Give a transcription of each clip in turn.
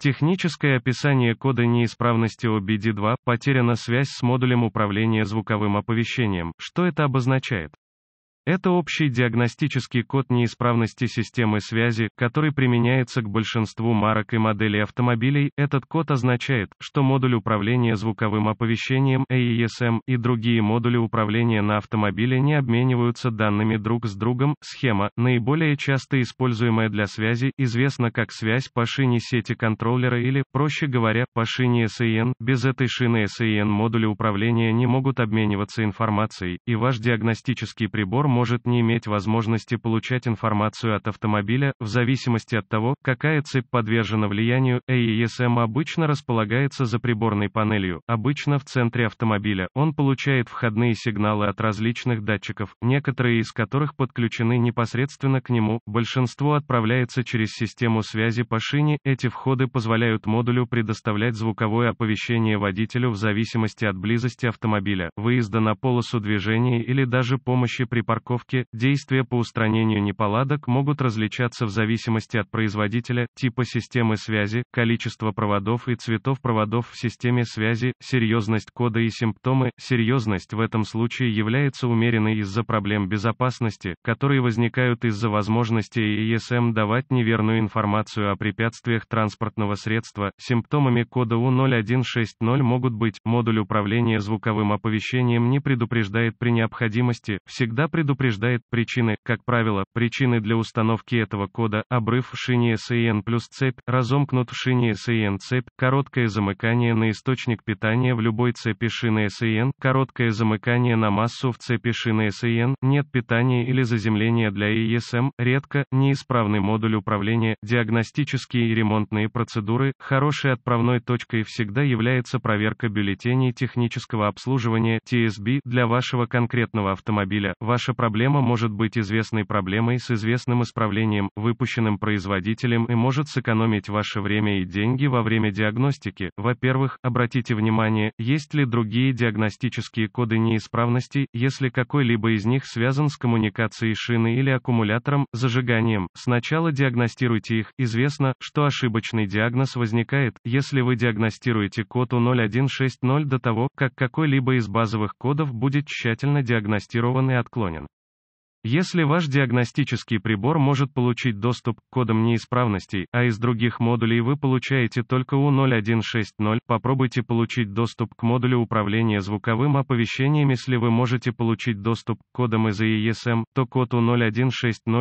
Техническое описание кода неисправности OBD2 – потеряна связь с модулем управления звуковым оповещением. Что это обозначает? Это общий диагностический код неисправности системы связи, который применяется к большинству марок и моделей автомобилей. Этот код означает, что модуль управления звуковым оповещением AESM и другие модули управления на автомобиле не обмениваются данными друг с другом. Схема, наиболее часто используемая для связи, известна как связь по шине сети контроллера или, проще говоря, по шине SAN. E Без этой шины SAN e модули управления не могут обмениваться информацией, и ваш диагностический прибор может может не иметь возможности получать информацию от автомобиля, в зависимости от того, какая цепь подвержена влиянию, AESM обычно располагается за приборной панелью, обычно в центре автомобиля, он получает входные сигналы от различных датчиков, некоторые из которых подключены непосредственно к нему, большинство отправляется через систему связи по шине, эти входы позволяют модулю предоставлять звуковое оповещение водителю в зависимости от близости автомобиля, выезда на полосу движения или даже помощи при парковке упаковки, действия по устранению неполадок могут различаться в зависимости от производителя, типа системы связи, количества проводов и цветов проводов в системе связи, серьезность кода и симптомы. Серьезность в этом случае является умеренной из-за проблем безопасности, которые возникают из-за возможности ESM давать неверную информацию о препятствиях транспортного средства. Симптомами кода U0160 могут быть модуль управления звуковым оповещением не предупреждает при необходимости, всегда предупреждает предупреждает причины, как правило, причины для установки этого кода, обрыв в шине SAN плюс цепь, разомкнут в шине SAN цепь, короткое замыкание на источник питания в любой цепи шины SAN, короткое замыкание на массу в цепи шины SAN, нет питания или заземления для ESM, эм, редко, неисправный модуль управления, диагностические и ремонтные процедуры, хорошей отправной точкой всегда является проверка бюллетеней технического обслуживания TSB для вашего конкретного автомобиля, ваша проблема может быть известной проблемой с известным исправлением, выпущенным производителем и может сэкономить ваше время и деньги во время диагностики. Во-первых, обратите внимание, есть ли другие диагностические коды неисправности, если какой-либо из них связан с коммуникацией шины или аккумулятором, зажиганием. Сначала диагностируйте их. Известно, что ошибочный диагноз возникает, если вы диагностируете код U0160 до того, как какой-либо из базовых кодов будет тщательно диагностирован и отклонен. Если ваш диагностический прибор может получить доступ к кодам неисправностей, а из других модулей вы получаете только U0160, попробуйте получить доступ к модулю управления звуковым оповещением. Если вы можете получить доступ к кодам из EESM, а то код U0160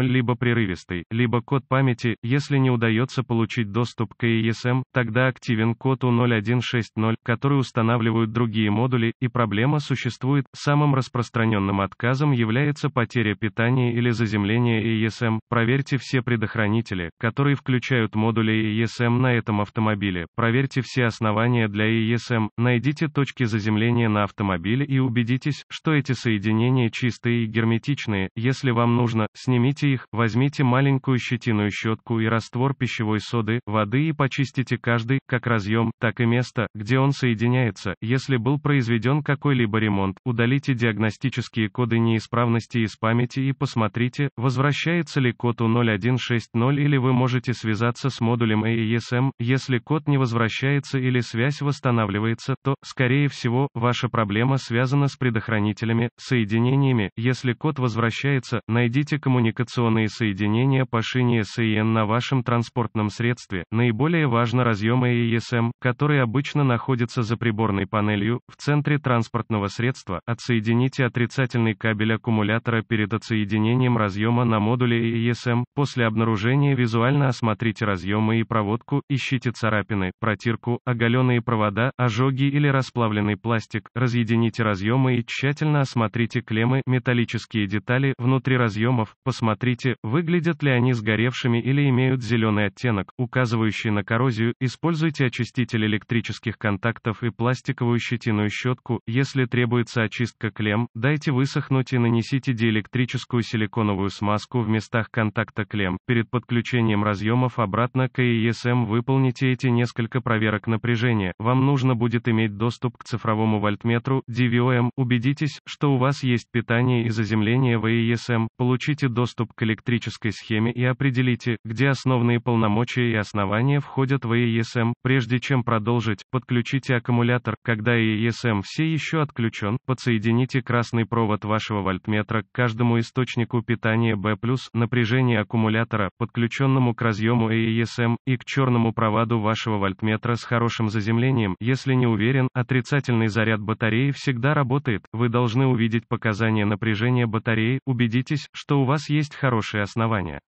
либо прерывистый, либо код памяти. Если не удается получить доступ к EESM, а тогда активен код U0160, который устанавливают другие модули, и проблема существует. Самым распространенным отказом является потеря питания питания или заземления ESM, проверьте все предохранители, которые включают модули ESM на этом автомобиле, проверьте все основания для ESM, найдите точки заземления на автомобиле и убедитесь, что эти соединения чистые и герметичные, если вам нужно, снимите их, возьмите маленькую щетиную щетку и раствор пищевой соды, воды и почистите каждый, как разъем, так и место, где он соединяется, если был произведен какой-либо ремонт, удалите диагностические коды неисправности из памяти нажмите и посмотрите, возвращается ли код у 0160 или вы можете связаться с модулем AESM, если код не возвращается или связь восстанавливается, то, скорее всего, ваша проблема связана с предохранителями, соединениями, если код возвращается, найдите коммуникационные соединения по шине SAN e на вашем транспортном средстве, наиболее важно разъем AESM, который обычно находится за приборной панелью, в центре транспортного средства, отсоедините отрицательный кабель аккумулятора перед отсоединением соединением разъема на модуле ESM. После обнаружения визуально осмотрите разъемы и проводку, ищите царапины, протирку, оголенные провода, ожоги или расплавленный пластик, разъедините разъемы и тщательно осмотрите клеммы, металлические детали, внутри разъемов, посмотрите, выглядят ли они сгоревшими или имеют зеленый оттенок, указывающий на коррозию, используйте очиститель электрических контактов и пластиковую щетиную щетку, если требуется очистка клемм, дайте высохнуть и нанесите диэлектрическую металлическую силиконовую смазку в местах контакта клем. Перед подключением разъемов обратно к ESM выполните эти несколько проверок напряжения. Вам нужно будет иметь доступ к цифровому вольтметру DVOM. Убедитесь, что у вас есть питание и заземление в ESM. Получите доступ к электрической схеме и определите, где основные полномочия и основания входят в ESM. Прежде чем продолжить, подключите аккумулятор. Когда ESM все еще отключен, подсоедините красный провод вашего вольтметра к каждому из источнику питания B+, напряжение аккумулятора, подключенному к разъему AESM, и к черному проводу вашего вольтметра с хорошим заземлением. Если не уверен, отрицательный заряд батареи всегда работает. Вы должны увидеть показания напряжения батареи, убедитесь, что у вас есть хорошие основания.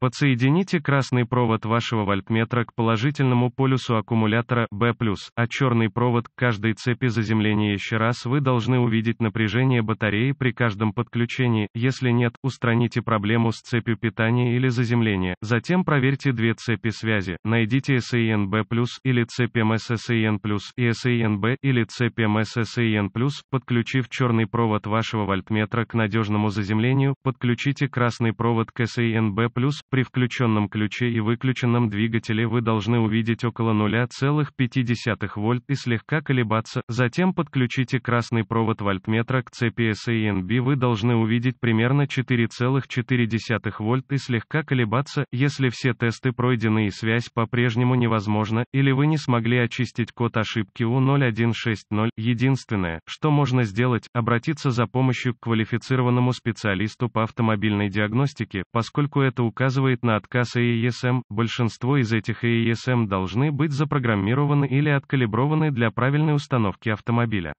Подсоедините красный провод вашего вольтметра к положительному полюсу аккумулятора B+, а черный провод к каждой цепи заземления еще раз вы должны увидеть напряжение батареи при каждом подключении, если нет, устраните проблему с цепью питания или заземления, затем проверьте две цепи связи, найдите B+ или цепь MSSAN+, и B или цепь MSSAN+, подключив черный провод вашего вольтметра к надежному заземлению, подключите красный провод к B+. При включенном ключе и выключенном двигателе вы должны увидеть около 0,5 вольт и слегка колебаться, затем подключите красный провод вольтметра к цепи SANB вы должны увидеть примерно 4,4 вольт и слегка колебаться, если все тесты пройдены и связь по-прежнему невозможна, или вы не смогли очистить код ошибки U0160. Единственное, что можно сделать, обратиться за помощью к квалифицированному специалисту по автомобильной диагностике, поскольку это указывает указывает на отказ AESM, большинство из этих AESM должны быть запрограммированы или откалиброваны для правильной установки автомобиля.